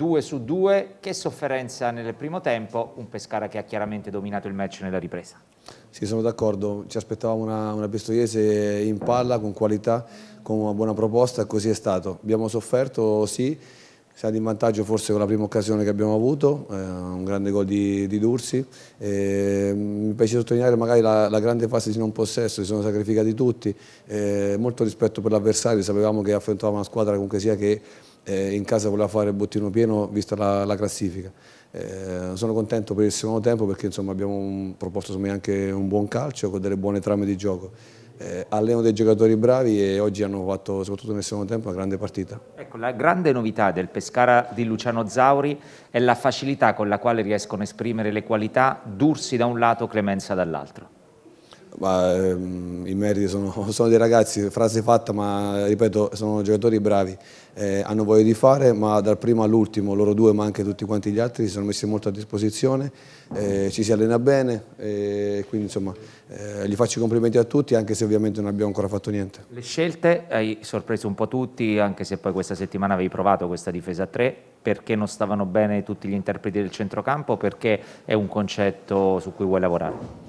2 su 2, che sofferenza nel primo tempo, un Pescara che ha chiaramente dominato il match nella ripresa. Sì, sono d'accordo, ci aspettavamo una, una Pistoiese in palla, con qualità, con una buona proposta, così è stato. Abbiamo sofferto, sì, siamo in vantaggio forse con la prima occasione che abbiamo avuto, eh, un grande gol di, di Dursi. Eh, mi piace sottolineare magari la, la, grande fase di non possesso, si sono sacrificati tutti, eh, molto rispetto per l'avversario, sapevamo che affrontavamo una squadra comunque sia che eh, in casa voleva fare il bottino pieno vista la, la classifica. Eh, sono contento per il secondo tempo perché insomma, abbiamo un, proposto insomma, anche un buon calcio con delle buone trame di gioco. Eh, alleno dei giocatori bravi e oggi hanno fatto, soprattutto nel secondo tempo, una grande partita. Ecco, la grande novità del Pescara di Luciano Zauri è la facilità con la quale riescono a esprimere le qualità Dursi da un lato, Clemenza dall'altro. Ma, ehm, I meriti sono, sono, dei ragazzi, frase fatta, ma ripeto, sono giocatori bravi, eh, hanno voglia di fare, ma dal primo all'ultimo, loro due, ma anche tutti quanti gli altri, si sono messi molto a disposizione, eh, ci si allena bene, eh, quindi insomma eh, gli faccio i complimenti a tutti, anche se ovviamente non abbiamo ancora fatto niente. Le scelte hai sorpreso un po' tutti, anche se poi questa settimana avevi provato questa difesa a 3, perché non stavano bene tutti gli interpreti del centrocampo, perché è un concetto su cui vuoi lavorare?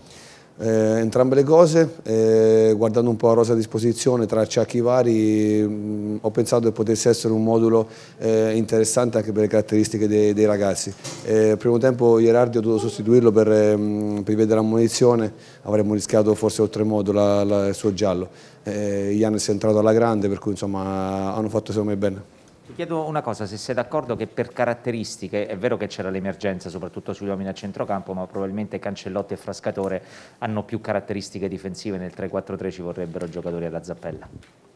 Eh, entrambe le cose, eh, guardando un po' la rosa a disposizione tra acciacchi vari, mh, mm, ho pensato che potesse essere un modulo eh, interessante anche per le caratteristiche dei, dei ragazzi. Eh, primo tempo Gerardi ho dovuto sostituirlo per, mh, ehm, per vedere la munizione, avremmo rischiato forse oltremodo la, la, il suo giallo. Eh, Ian è entrato alla grande, per cui insomma hanno fatto secondo me bene. Ti chiedo una cosa, se sei d'accordo che per caratteristiche, è vero che c'era l'emergenza soprattutto sugli uomini a centrocampo, ma probabilmente Cancellotti e Frascatore hanno più caratteristiche difensive, nel 3-4-3 ci vorrebbero giocatori alla zappella.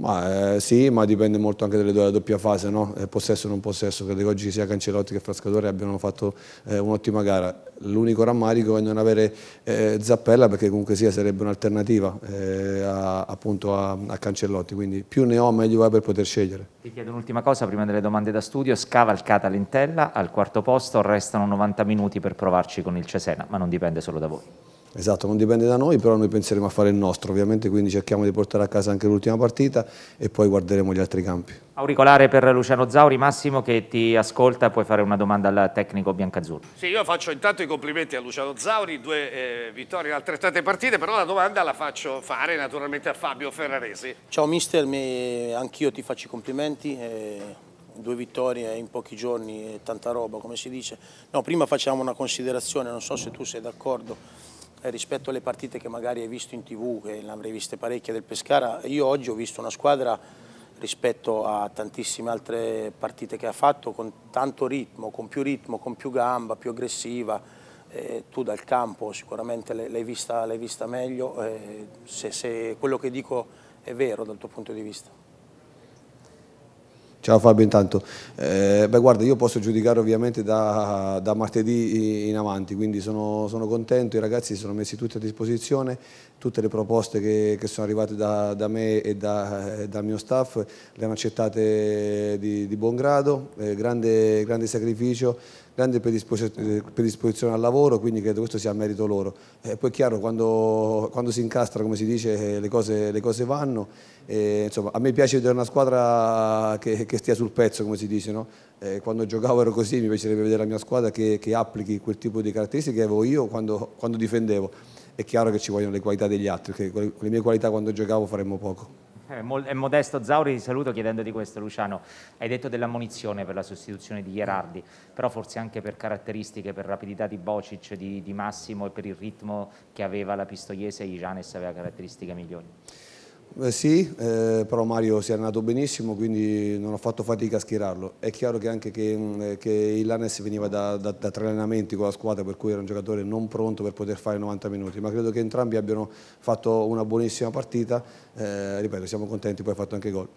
Ma eh, sì, ma dipende molto anche dalle due, dalla doppia fase, no? Eh, possesso o non possesso. Credo che oggi sia Cancellotti che Frascatore abbiano fatto eh, un'ottima gara. L'unico rammarico è non avere eh, Zappella perché comunque sia sarebbe un'alternativa eh, a, a, a, Cancellotti, quindi più ne ho meglio è per poter scegliere. Ti chiedo un'ultima cosa prima delle domande da studio, scavalcata l'Intella al quarto posto, restano 90 minuti per provarci con il Cesena, ma non dipende solo da voi. Esatto, non dipende da noi, però noi penseremo a fare il nostro, ovviamente, quindi cerchiamo di portare a casa anche l'ultima partita e poi guarderemo gli altri campi. Auricolare per Luciano Zauri, Massimo che ti ascolta, puoi fare una domanda al tecnico biancazzurro. Sì, io faccio intanto i complimenti a Luciano Zauri, due eh, vittorie in altrettante partite, però la domanda la faccio fare naturalmente a Fabio Ferraresi. Ciao mister, mi... anch'io ti faccio i complimenti. E eh, due vittorie in pochi giorni e tanta roba, come si dice. No, prima facciamo una considerazione, non so se tu sei d'accordo. Eh, rispetto alle partite che magari hai visto in tv, che ne avrei viste parecchie del Pescara, io oggi ho visto una squadra rispetto a tantissime altre partite che ha fatto con tanto ritmo, con più ritmo, con più gamba, più aggressiva, eh, tu dal campo sicuramente l'hai vista, vista, meglio, eh, se, se quello che dico è vero dal tuo punto di vista. Ciao Fabio intanto. Eh, beh guarda, io posso giudicare ovviamente da, da martedì in avanti, quindi sono, sono, contento, i ragazzi si sono messi tutti a disposizione, tutte le proposte che, che sono arrivate da, da me e, da, eh, dal mio staff le hanno accettate di, di buon grado, eh, grande, grande sacrificio, grande eh, predisposizione al lavoro, quindi credo questo sia merito loro. Eh, poi è chiaro, quando, quando, si incastra, come si dice, eh, le cose, le cose vanno. Eh, insomma, a me piace vedere una squadra che, che stia sul pezzo come si dice no? eh, quando giocavo ero così mi piacerebbe vedere la mia squadra che, che applichi quel tipo di caratteristiche che avevo io quando, quando, difendevo è chiaro che ci vogliono le qualità degli altri che con le mie qualità quando giocavo faremmo poco eh, è modesto Zauri, ti saluto chiedendoti questo Luciano, hai detto dell'ammonizione per la sostituzione di Gerardi, però forse anche per caratteristiche, per rapidità di Bocic, di, di Massimo e per il ritmo che aveva la Pistoiese, Ijanes aveva caratteristiche migliori. Eh sì, eh, però Mario si è allenato benissimo, quindi non ho fatto fatica a schierarlo. È chiaro che anche che, mm, eh, che il Lanes veniva da, da, da, tre allenamenti con la squadra, per cui era un giocatore non pronto per poter fare 90 minuti, ma credo che entrambi abbiano fatto una buonissima partita. Eh, ripeto, siamo contenti, poi ha fatto anche gol.